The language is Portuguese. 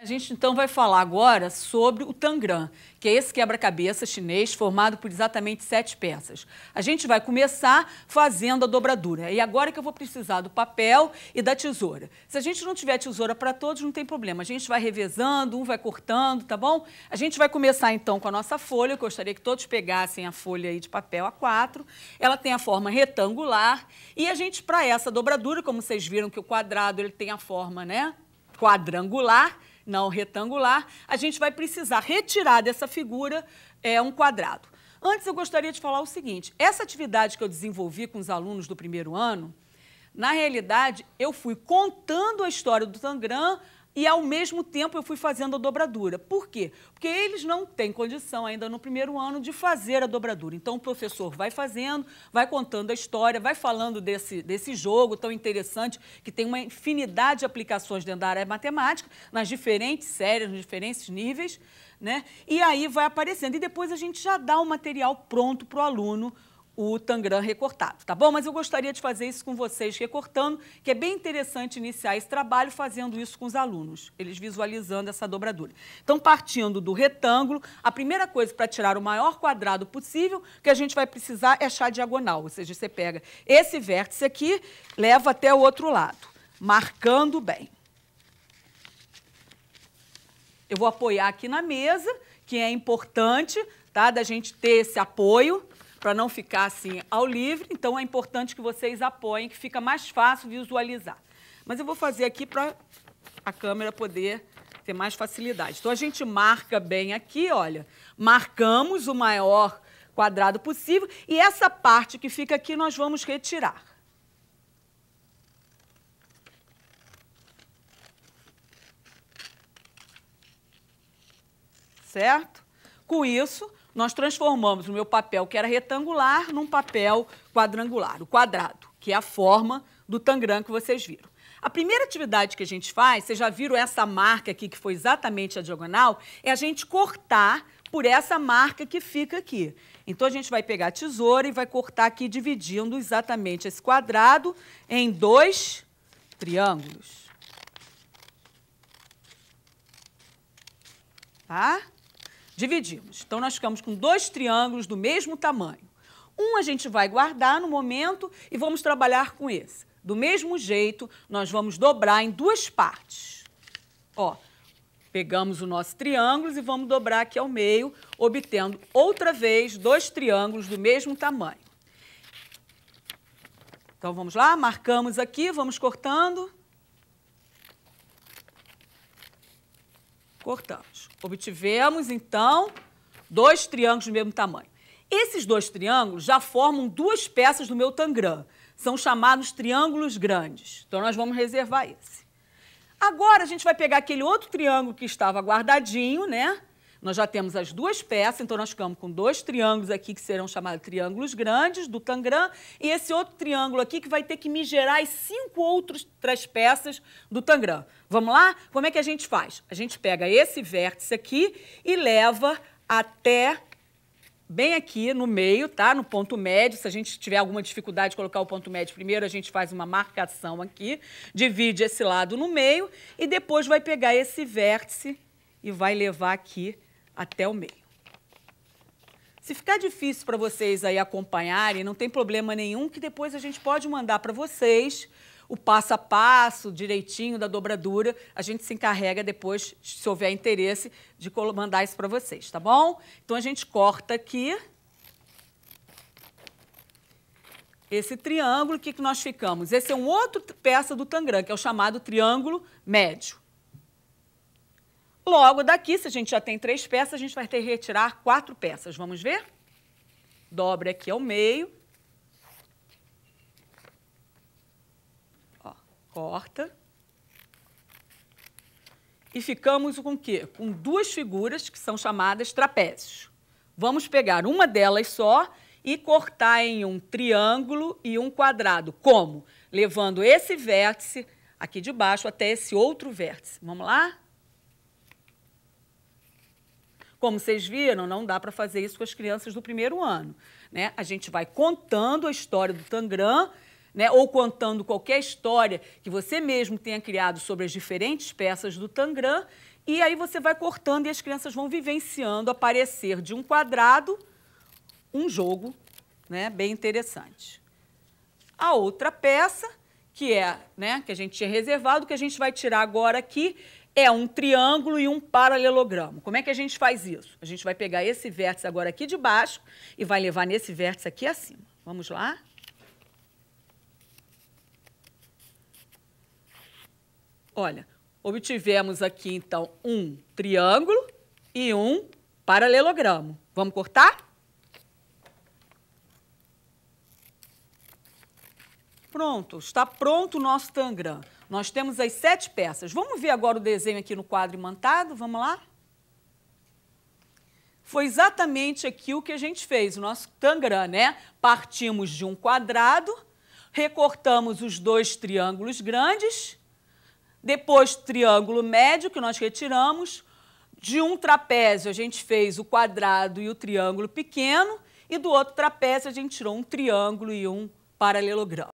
A gente então vai falar agora sobre o Tangram, que é esse quebra-cabeça chinês formado por exatamente sete peças. A gente vai começar fazendo a dobradura. É, e agora que eu vou precisar do papel e da tesoura. Se a gente não tiver tesoura para todos, não tem problema. A gente vai revezando, um vai cortando, tá bom? A gente vai começar então com a nossa folha. Eu gostaria que todos pegassem a folha aí de papel A4. Ela tem a forma retangular. E a gente, para essa dobradura, como vocês viram que o quadrado ele tem a forma, né? Quadrangular não retangular, a gente vai precisar retirar dessa figura é, um quadrado. Antes, eu gostaria de falar o seguinte: essa atividade que eu desenvolvi com os alunos do primeiro ano, na realidade, eu fui contando a história do Tangram e ao mesmo tempo eu fui fazendo a dobradura. Por quê? Porque eles não têm condição ainda no primeiro ano de fazer a dobradura. Então o professor vai fazendo, vai contando a história, vai falando desse, desse jogo tão interessante, que tem uma infinidade de aplicações dentro da área matemática, nas diferentes séries, nos diferentes níveis, né? E aí vai aparecendo. E depois a gente já dá o material pronto para o aluno o Tangram recortado, tá bom? Mas eu gostaria de fazer isso com vocês recortando, que é bem interessante iniciar esse trabalho fazendo isso com os alunos, eles visualizando essa dobradura. Então, partindo do retângulo, a primeira coisa para tirar o maior quadrado possível que a gente vai precisar é achar diagonal, ou seja, você pega esse vértice aqui, leva até o outro lado, marcando bem. Eu vou apoiar aqui na mesa, que é importante, tá? Da gente ter esse apoio para não ficar assim ao livre. Então é importante que vocês apoiem, que fica mais fácil visualizar. Mas eu vou fazer aqui para a câmera poder ter mais facilidade. Então a gente marca bem aqui, olha, marcamos o maior quadrado possível e essa parte que fica aqui nós vamos retirar. Certo? Com isso, nós transformamos o meu papel, que era retangular, num papel quadrangular, o quadrado, que é a forma do tangram que vocês viram. A primeira atividade que a gente faz, vocês já viram essa marca aqui, que foi exatamente a diagonal, é a gente cortar por essa marca que fica aqui. Então, a gente vai pegar a tesoura e vai cortar aqui, dividindo exatamente esse quadrado em dois triângulos. Tá? Dividimos. Então, nós ficamos com dois triângulos do mesmo tamanho. Um a gente vai guardar no momento e vamos trabalhar com esse. Do mesmo jeito, nós vamos dobrar em duas partes. Ó, pegamos o nosso triângulo e vamos dobrar aqui ao meio, obtendo outra vez dois triângulos do mesmo tamanho. Então, vamos lá, marcamos aqui, vamos cortando. Cortamos. Obtivemos, então, dois triângulos do mesmo tamanho. Esses dois triângulos já formam duas peças do meu tangram. São chamados triângulos grandes. Então, nós vamos reservar esse. Agora, a gente vai pegar aquele outro triângulo que estava guardadinho, né? Nós já temos as duas peças, então nós ficamos com dois triângulos aqui que serão chamados triângulos grandes do Tangram e esse outro triângulo aqui que vai ter que me gerar as cinco outras peças do Tangram. Vamos lá? Como é que a gente faz? A gente pega esse vértice aqui e leva até bem aqui no meio, tá? No ponto médio. Se a gente tiver alguma dificuldade de colocar o ponto médio primeiro, a gente faz uma marcação aqui, divide esse lado no meio e depois vai pegar esse vértice e vai levar aqui até o meio. Se ficar difícil para vocês aí acompanharem, não tem problema nenhum, que depois a gente pode mandar para vocês o passo a passo, direitinho da dobradura. A gente se encarrega depois, se houver interesse, de mandar isso para vocês, tá bom? Então a gente corta aqui esse triângulo, o que, que nós ficamos? Esse é um outro peça do tangram, que é o chamado triângulo médio. Logo daqui, se a gente já tem três peças, a gente vai ter que retirar quatro peças. Vamos ver? Dobre aqui ao meio. Ó, corta. E ficamos com o quê? Com duas figuras que são chamadas trapézios. Vamos pegar uma delas só e cortar em um triângulo e um quadrado. Como? Levando esse vértice aqui de baixo até esse outro vértice. Vamos lá? Como vocês viram, não dá para fazer isso com as crianças do primeiro ano. Né? A gente vai contando a história do Tangram né, ou contando qualquer história que você mesmo tenha criado sobre as diferentes peças do Tangram, e aí você vai cortando e as crianças vão vivenciando aparecer de um quadrado um jogo né, bem interessante. A outra peça, que é né, que a gente tinha reservado, que a gente vai tirar agora aqui, é um triângulo e um paralelogramo. Como é que a gente faz isso? A gente vai pegar esse vértice agora aqui de baixo e vai levar nesse vértice aqui acima. Vamos lá? Olha, obtivemos aqui então um triângulo e um paralelogramo. Vamos cortar? Pronto, está pronto o nosso tangram. Nós temos as sete peças. Vamos ver agora o desenho aqui no quadro imantado? Vamos lá? Foi exatamente aqui o que a gente fez, o nosso tangram, né? Partimos de um quadrado, recortamos os dois triângulos grandes, depois triângulo médio que nós retiramos, de um trapézio a gente fez o quadrado e o triângulo pequeno, e do outro trapézio a gente tirou um triângulo e um paralelogramo.